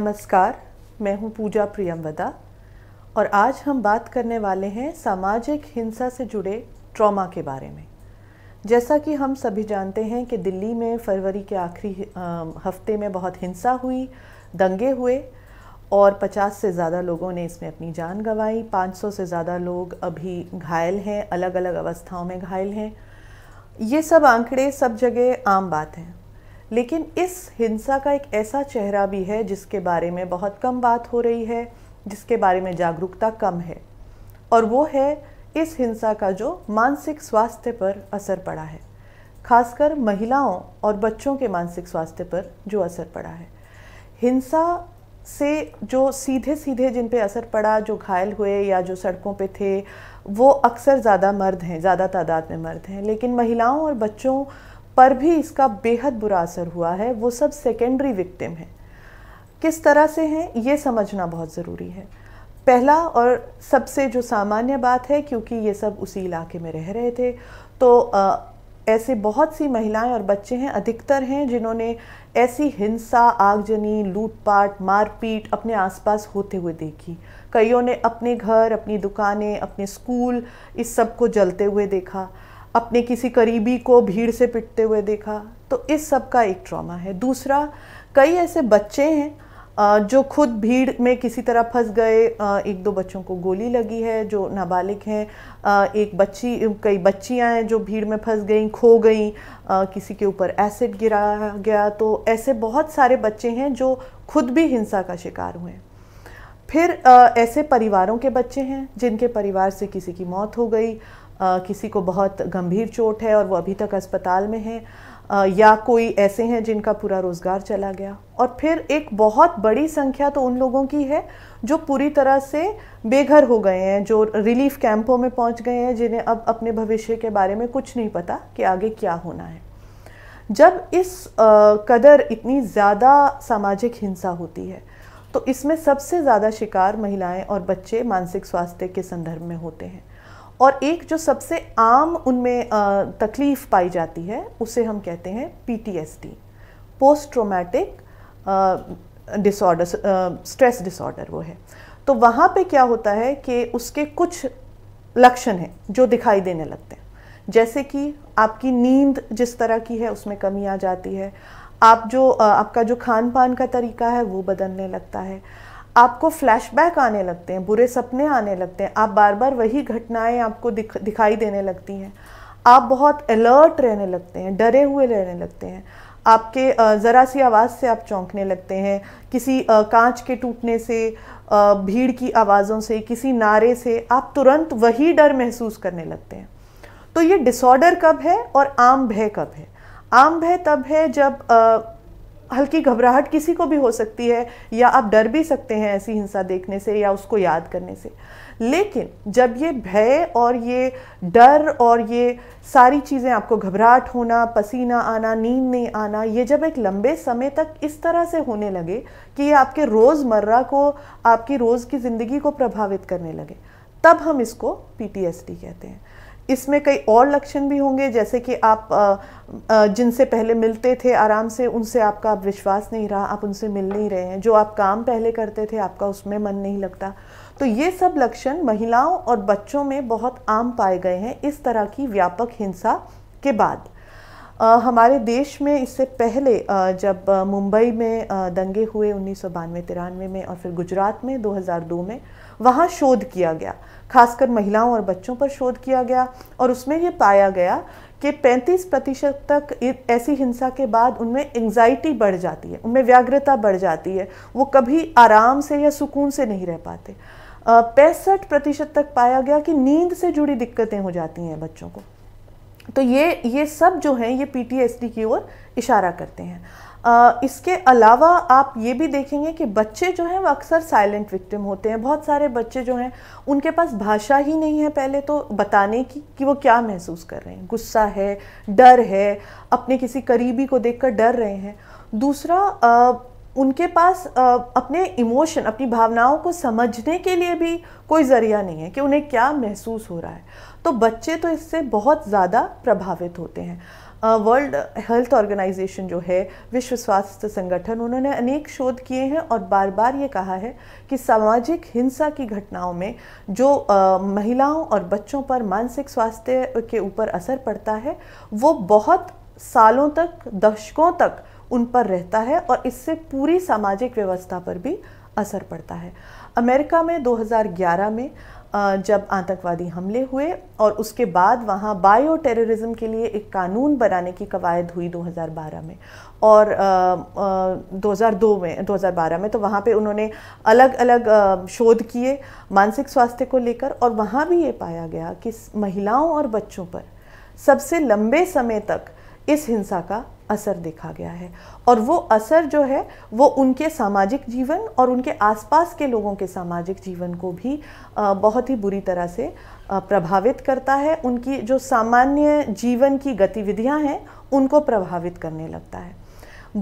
नमस्कार मैं हूं पूजा प्रियमवदा और आज हम बात करने वाले हैं सामाजिक हिंसा से जुड़े ट्रॉमा के बारे में जैसा कि हम सभी जानते हैं कि दिल्ली में फरवरी के आखिरी हफ्ते में बहुत हिंसा हुई दंगे हुए और 50 से ज़्यादा लोगों ने इसमें अपनी जान गंवाई 500 से ज़्यादा लोग अभी घायल हैं अलग अलग अवस्थाओं में घायल हैं ये सब आंकड़े सब जगह आम बात हैं लेकिन इस हिंसा का एक ऐसा चेहरा भी है जिसके बारे में बहुत कम बात हो रही है जिसके बारे में जागरूकता कम है और वो है इस हिंसा का जो मानसिक स्वास्थ्य पर असर पड़ा है खासकर महिलाओं और बच्चों के मानसिक स्वास्थ्य पर जो असर पड़ा है हिंसा से जो सीधे सीधे जिन पे असर पड़ा जो घायल हुए या जो सड़कों पे थे वो अक्सर ज़्यादा मर्द हैं ज़्यादा तादाद में मर्द हैं लेकिन महिलाओं और बच्चों पर भी इसका बेहद बुरा असर हुआ है वो सब सेकेंडरी विक्टिम हैं किस तरह से हैं ये समझना बहुत ज़रूरी है पहला और सबसे जो सामान्य बात है क्योंकि ये सब उसी इलाके में रह रहे थे तो आ, ऐसे बहुत सी महिलाएं और बच्चे हैं अधिकतर हैं जिन्होंने ऐसी हिंसा आगजनी लूटपाट मारपीट अपने आसपास होते हुए देखी कईयों ने अपने घर अपनी दुकानें अपने स्कूल इस सब को जलते हुए देखा अपने किसी करीबी को भीड़ से पिटते हुए देखा तो इस सब का एक ट्रॉमा है दूसरा कई ऐसे बच्चे हैं जो खुद भीड़ में किसी तरह फंस गए एक दो बच्चों को गोली लगी है जो नाबालिग हैं एक बच्ची कई बच्चियां हैं जो भीड़ में फंस गई खो गई किसी के ऊपर एसिड गिराया गया तो ऐसे बहुत सारे बच्चे हैं जो खुद भी हिंसा का शिकार हुए फिर ऐसे परिवारों के बच्चे हैं जिनके परिवार से किसी की मौत हो गई किसी को बहुत गंभीर चोट है और वो अभी तक अस्पताल में है या कोई ऐसे हैं जिनका पूरा रोज़गार चला गया और फिर एक बहुत बड़ी संख्या तो उन लोगों की है जो पूरी तरह से बेघर हो गए हैं जो रिलीफ कैंपों में पहुंच गए हैं जिन्हें अब अपने भविष्य के बारे में कुछ नहीं पता कि आगे क्या होना है जब इस कदर इतनी ज़्यादा सामाजिक हिंसा होती है तो इसमें सबसे ज़्यादा शिकार महिलाएं और बच्चे मानसिक स्वास्थ्य के संदर्भ में होते हैं और एक जो सबसे आम उनमें तकलीफ़ पाई जाती है उसे हम कहते हैं PTSD post traumatic disorder stress disorder वो है तो वहाँ पे क्या होता है कि उसके कुछ लक्षण हैं जो दिखाई देने लगते हैं जैसे कि आपकी नींद जिस तरह की है उसमें कमी आ जाती है आप जो आपका जो खान पान का तरीका है वो बदलने लगता है आपको फ्लैशबैक आने लगते हैं बुरे सपने आने लगते हैं आप बार बार वही घटनाएं आपको दिख, दिखाई देने लगती हैं आप बहुत अलर्ट रहने लगते हैं डरे हुए रहने लगते हैं आपके ज़रा सी आवाज़ से आप चौंकने लगते हैं किसी कांच के टूटने से भीड़ की आवाज़ों से किसी नारे से आप तुरंत वही डर महसूस करने लगते हैं तो ये डिसऑर्डर कब है और आम भय कब है आम भय तब है जब हल्की घबराहट किसी को भी हो सकती है या आप डर भी सकते हैं ऐसी हिंसा देखने से या उसको याद करने से लेकिन जब ये भय और ये डर और ये सारी चीज़ें आपको घबराहट होना पसीना आना नींद नहीं आना ये जब एक लंबे समय तक इस तरह से होने लगे कि ये आपके रोज़मर्रा को आपकी रोज़ की ज़िंदगी को प्रभावित करने लगे तब हम इसको पी कहते हैं इसमें कई और लक्षण भी होंगे जैसे कि आप जिनसे पहले मिलते थे आराम से उनसे आपका अब विश्वास नहीं रहा आप उनसे मिल नहीं रहे हैं जो आप काम पहले करते थे आपका उसमें मन नहीं लगता तो ये सब लक्षण महिलाओं और बच्चों में बहुत आम पाए गए हैं इस तरह की व्यापक हिंसा के बाद आ, हमारे देश में इससे पहले आ, जब मुंबई में आ, दंगे हुए उन्नीस सौ में और फिर गुजरात में 2002 में वहाँ शोध किया गया खासकर महिलाओं और बच्चों पर शोध किया गया और उसमें ये पाया गया कि 35 प्रतिशत तक ऐसी हिंसा के बाद उनमें एंजाइटी बढ़ जाती है उनमें व्याग्रता बढ़ जाती है वो कभी आराम से या सुकून से नहीं रह पाते पैंसठ प्रतिशत तक पाया गया कि नींद से जुड़ी दिक्कतें हो जाती हैं बच्चों को तो ये ये सब जो हैं ये पी की ओर इशारा करते हैं इसके अलावा आप ये भी देखेंगे कि बच्चे जो हैं वो अक्सर साइलेंट विक्टिम होते हैं बहुत सारे बच्चे जो हैं उनके पास भाषा ही नहीं है पहले तो बताने की कि वो क्या महसूस कर रहे हैं गुस्सा है डर है अपने किसी करीबी को देखकर डर रहे हैं दूसरा उनके पास अपने इमोशन अपनी भावनाओं को समझने के लिए भी कोई ज़रिया नहीं है कि उन्हें क्या महसूस हो रहा है तो बच्चे तो इससे बहुत ज़्यादा प्रभावित होते हैं वर्ल्ड हेल्थ ऑर्गेनाइजेशन जो है विश्व स्वास्थ्य संगठन उन्होंने अनेक शोध किए हैं और बार बार ये कहा है कि सामाजिक हिंसा की घटनाओं में जो आ, महिलाओं और बच्चों पर मानसिक स्वास्थ्य के ऊपर असर पड़ता है वो बहुत सालों तक दशकों तक उन पर रहता है और इससे पूरी सामाजिक व्यवस्था पर भी असर पड़ता है अमेरिका में 2011 में जब आतंकवादी हमले हुए और उसके बाद वहाँ बायो टेररिज्म के लिए एक कानून बनाने की कवायद हुई 2012 में और 2002 में 2012 में तो वहाँ पे उन्होंने अलग अलग शोध किए मानसिक स्वास्थ्य को लेकर और वहाँ भी ये पाया गया कि महिलाओं और बच्चों पर सबसे लंबे समय तक इस हिंसा का असर देखा गया है और वो असर जो है वो उनके सामाजिक जीवन और उनके आसपास के लोगों के सामाजिक जीवन को भी बहुत ही बुरी तरह से प्रभावित करता है उनकी जो सामान्य जीवन की गतिविधियां हैं उनको प्रभावित करने लगता है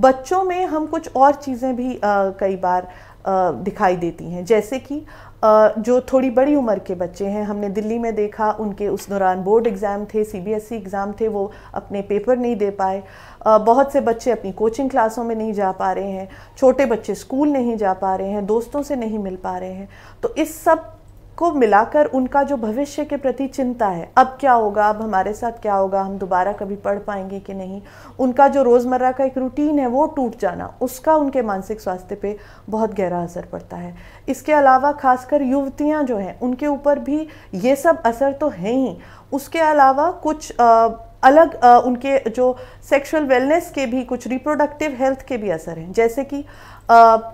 बच्चों में हम कुछ और चीज़ें भी कई बार दिखाई देती हैं जैसे कि जो थोड़ी बड़ी उम्र के बच्चे हैं हमने दिल्ली में देखा उनके उस दौरान बोर्ड एग्ज़ाम थे सीबीएसई e एग्ज़ाम थे वो अपने पेपर नहीं दे पाए बहुत से बच्चे अपनी कोचिंग क्लासों में नहीं जा पा रहे हैं छोटे बच्चे स्कूल नहीं जा पा रहे हैं दोस्तों से नहीं मिल पा रहे हैं तो इस सब को मिलाकर उनका जो भविष्य के प्रति चिंता है अब क्या होगा अब हमारे साथ क्या होगा हम दोबारा कभी पढ़ पाएंगे कि नहीं उनका जो रोज़मर्रा का एक रूटीन है वो टूट जाना उसका उनके मानसिक स्वास्थ्य पे बहुत गहरा असर पड़ता है इसके अलावा खासकर युवतियाँ जो हैं उनके ऊपर भी ये सब असर तो हैं ही उसके अलावा कुछ आ, अलग आ, उनके जो सेक्सुअल वेलनेस के भी कुछ रिप्रोडक्टिव हेल्थ के भी असर हैं जैसे कि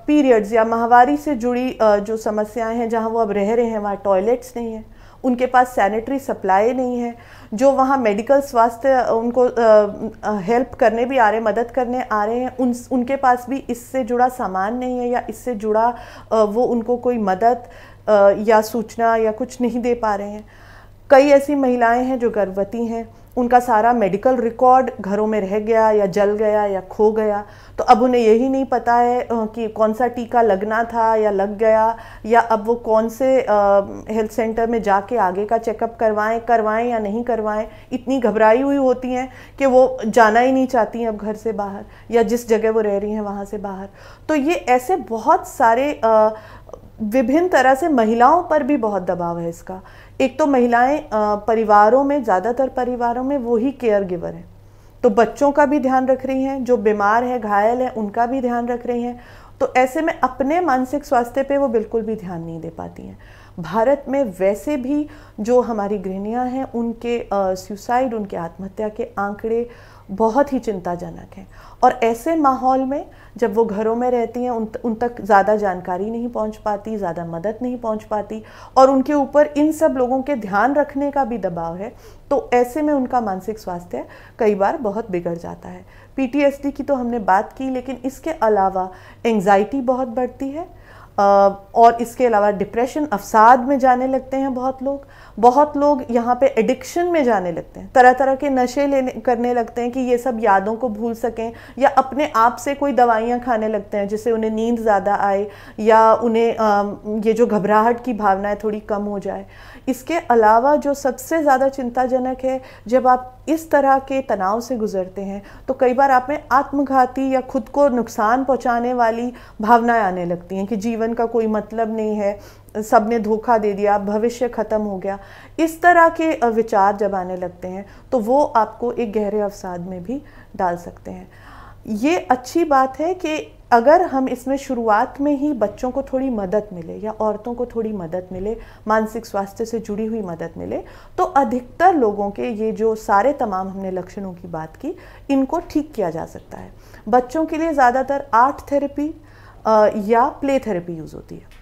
पीरियड्स या माहवारी से जुड़ी आ, जो समस्याएं हैं जहां वो अब रह रहे हैं वहाँ टॉयलेट्स नहीं हैं उनके पास सैनिटरी सप्लाई नहीं है जो वहाँ मेडिकल स्वास्थ्य उनको हेल्प करने भी आ रहे मदद करने आ रहे हैं उन उनके पास भी इससे जुड़ा सामान नहीं है या इससे जुड़ा आ, वो उनको कोई मदद आ, या सूचना या कुछ नहीं दे पा रहे हैं कई ऐसी महिलाएं हैं जो गर्भवती हैं उनका सारा मेडिकल रिकॉर्ड घरों में रह गया या जल गया या खो गया तो अब उन्हें यही नहीं पता है कि कौन सा टीका लगना था या लग गया या अब वो कौन से हेल्थ सेंटर में जाके आगे का चेकअप करवाएं करवाएं या नहीं करवाएं इतनी घबराई हुई होती हैं कि वो जाना ही नहीं चाहती हैं अब घर से बाहर या जिस जगह वो रह रही हैं वहाँ से बाहर तो ये ऐसे बहुत सारे आ, विभिन्न तरह से महिलाओं पर भी बहुत दबाव है इसका एक तो महिलाएं परिवारों में ज़्यादातर परिवारों में वो ही केयर गिवर हैं तो बच्चों का भी ध्यान रख रही हैं जो बीमार है घायल है उनका भी ध्यान रख रही हैं तो ऐसे में अपने मानसिक स्वास्थ्य पे वो बिल्कुल भी ध्यान नहीं दे पाती हैं भारत में वैसे भी जो हमारी गृहणियाँ हैं उनके सुसाइड उनके आत्महत्या के आंकड़े बहुत ही चिंताजनक है और ऐसे माहौल में जब वो घरों में रहती हैं उन उन तक ज़्यादा जानकारी नहीं पहुंच पाती ज़्यादा मदद नहीं पहुंच पाती और उनके ऊपर इन सब लोगों के ध्यान रखने का भी दबाव है तो ऐसे में उनका मानसिक स्वास्थ्य कई बार बहुत बिगड़ जाता है पी की तो हमने बात की लेकिन इसके अलावा एंगजाइटी बहुत बढ़ती है और इसके अलावा डिप्रेशन अवसाद में जाने लगते हैं बहुत लोग बहुत लोग यहाँ पे एडिक्शन में जाने लगते हैं तरह तरह के नशे लेने करने लगते हैं कि ये सब यादों को भूल सकें या अपने आप से कोई दवाइयाँ खाने लगते हैं जिससे उन्हें नींद ज़्यादा आए या उन्हें आ, ये जो घबराहट की भावना है थोड़ी कम हो जाए इसके अलावा जो सबसे ज़्यादा चिंताजनक है जब आप इस तरह के तनाव से गुजरते हैं तो कई बार आप में आत्मघाती या खुद को नुकसान पहुंचाने वाली भावनाएं आने लगती हैं कि जीवन का कोई मतलब नहीं है सब ने धोखा दे दिया भविष्य ख़त्म हो गया इस तरह के विचार जब आने लगते हैं तो वो आपको एक गहरे अवसाद में भी डाल सकते हैं ये अच्छी बात है कि अगर हम इसमें शुरुआत में ही बच्चों को थोड़ी मदद मिले या औरतों को थोड़ी मदद मिले मानसिक स्वास्थ्य से जुड़ी हुई मदद मिले तो अधिकतर लोगों के ये जो सारे तमाम हमने लक्षणों की बात की इनको ठीक किया जा सकता है बच्चों के लिए ज़्यादातर आर्ट थेरेपी या प्ले थेरेपी यूज़ होती है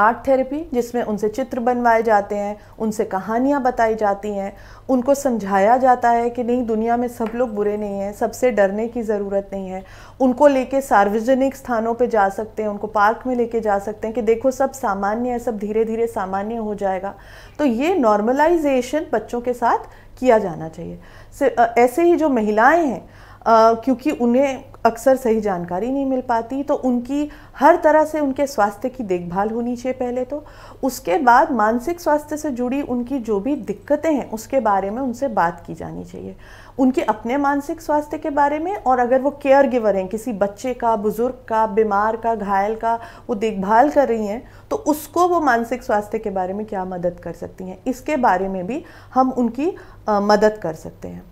आर्ट थेरेपी जिसमें उनसे चित्र बनवाए जाते हैं उनसे कहानियाँ बताई जाती हैं उनको समझाया जाता है कि नहीं दुनिया में सब लोग बुरे नहीं हैं सबसे डरने की ज़रूरत नहीं है उनको लेके सार्वजनिक स्थानों पे जा सकते हैं उनको पार्क में लेके जा सकते हैं कि देखो सब सामान्य है सब धीरे धीरे सामान्य हो जाएगा तो ये नॉर्मलाइजेशन बच्चों के साथ किया जाना चाहिए ऐसे ही जो महिलाएँ हैं क्योंकि उन्हें अक्सर सही जानकारी नहीं मिल पाती तो उनकी हर तरह से उनके स्वास्थ्य की देखभाल होनी चाहिए पहले तो उसके बाद मानसिक स्वास्थ्य से जुड़ी उनकी जो भी दिक्कतें हैं उसके बारे में उनसे बात की जानी चाहिए उनके अपने मानसिक स्वास्थ्य के बारे में और अगर वो केयर गिवर हैं किसी बच्चे का बुज़ुर्ग का बीमार का घायल का वो देखभाल कर रही हैं तो उसको वो मानसिक स्वास्थ्य के बारे में क्या मदद कर सकती हैं इसके बारे में भी हम उनकी मदद कर सकते हैं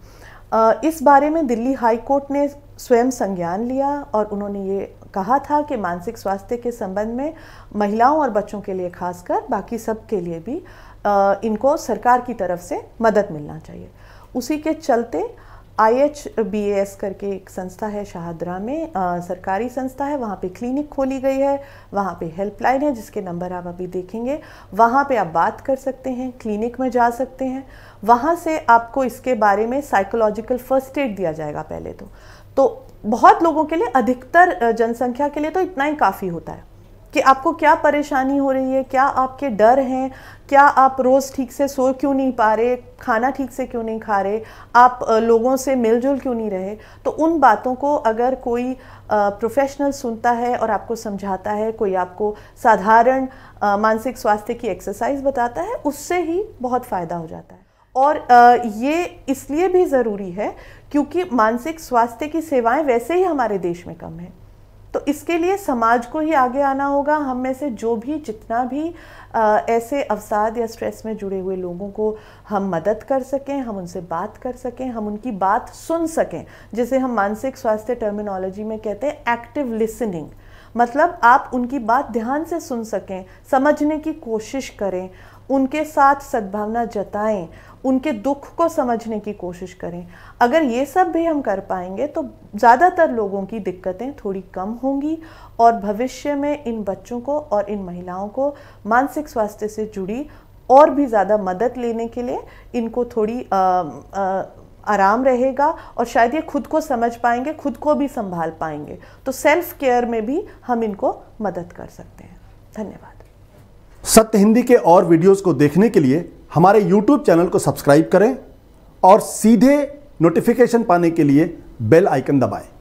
इस बारे में दिल्ली हाई कोर्ट ने स्वयं संज्ञान लिया और उन्होंने ये कहा था कि मानसिक स्वास्थ्य के संबंध में महिलाओं और बच्चों के लिए खासकर बाकी सब के लिए भी इनको सरकार की तरफ से मदद मिलना चाहिए उसी के चलते आई एच बी एस करके एक संस्था है शाहदरा में आ, सरकारी संस्था है वहाँ पे क्लिनिक खोली गई है वहाँ पे हेल्पलाइन है जिसके नंबर आप अभी देखेंगे वहाँ पे आप बात कर सकते हैं क्लिनिक में जा सकते हैं वहाँ से आपको इसके बारे में साइकोलॉजिकल फर्स्ट एड दिया जाएगा पहले तो तो बहुत लोगों के लिए अधिकतर जनसंख्या के लिए तो इतना ही काफ़ी होता है कि आपको क्या परेशानी हो रही है क्या आपके डर हैं क्या आप रोज़ ठीक से सो क्यों नहीं पा रहे खाना ठीक से क्यों नहीं खा रहे आप लोगों से मिलजुल क्यों नहीं रहे तो उन बातों को अगर कोई प्रोफेशनल सुनता है और आपको समझाता है कोई आपको साधारण मानसिक स्वास्थ्य की एक्सरसाइज बताता है उससे ही बहुत फ़ायदा हो जाता है और ये इसलिए भी ज़रूरी है क्योंकि मानसिक स्वास्थ्य की सेवाएं वैसे ही हमारे देश में कम हैं तो इसके लिए समाज को ही आगे आना होगा हम में से जो भी जितना भी आ, ऐसे अवसाद या स्ट्रेस में जुड़े हुए लोगों को हम मदद कर सकें हम उनसे बात कर सकें हम उनकी बात सुन सकें जिसे हम मानसिक स्वास्थ्य टर्मिनोलॉजी में कहते हैं एक्टिव लिसनिंग मतलब आप उनकी बात ध्यान से सुन सकें समझने की कोशिश करें उनके साथ सद्भावना जताएं उनके दुख को समझने की कोशिश करें अगर ये सब भी हम कर पाएंगे तो ज़्यादातर लोगों की दिक्कतें थोड़ी कम होंगी और भविष्य में इन बच्चों को और इन महिलाओं को मानसिक स्वास्थ्य से जुड़ी और भी ज़्यादा मदद लेने के लिए इनको थोड़ी आ, आ, आराम रहेगा और शायद ये खुद को समझ पाएंगे खुद को भी संभाल पाएंगे तो सेल्फ केयर में भी हम इनको मदद कर सकते हैं धन्यवाद सत्य हिंदी के और वीडियोस को देखने के लिए हमारे यूट्यूब चैनल को सब्सक्राइब करें और सीधे नोटिफिकेशन पाने के लिए बेल आइकन दबाएं